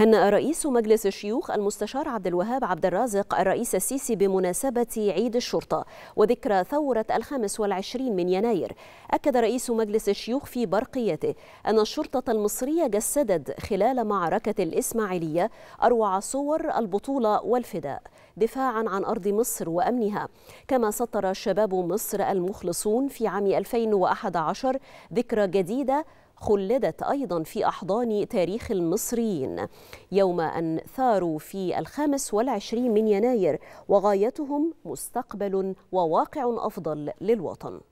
هنأ رئيس مجلس الشيوخ المستشار عبد الوهاب عبد الرازق الرئيس السيسي بمناسبة عيد الشرطة وذكرى ثورة الخامس والعشرين من يناير أكد رئيس مجلس الشيوخ في برقيته أن الشرطة المصرية جسدت خلال معركة الإسماعيلية أروع صور البطولة والفداء دفاعا عن أرض مصر وأمنها كما سطر شباب مصر المخلصون في عام 2011 ذكرى جديدة خلدت أيضا في أحضان تاريخ المصريين يوم أن ثاروا في الخامس والعشرين من يناير وغايتهم مستقبل وواقع أفضل للوطن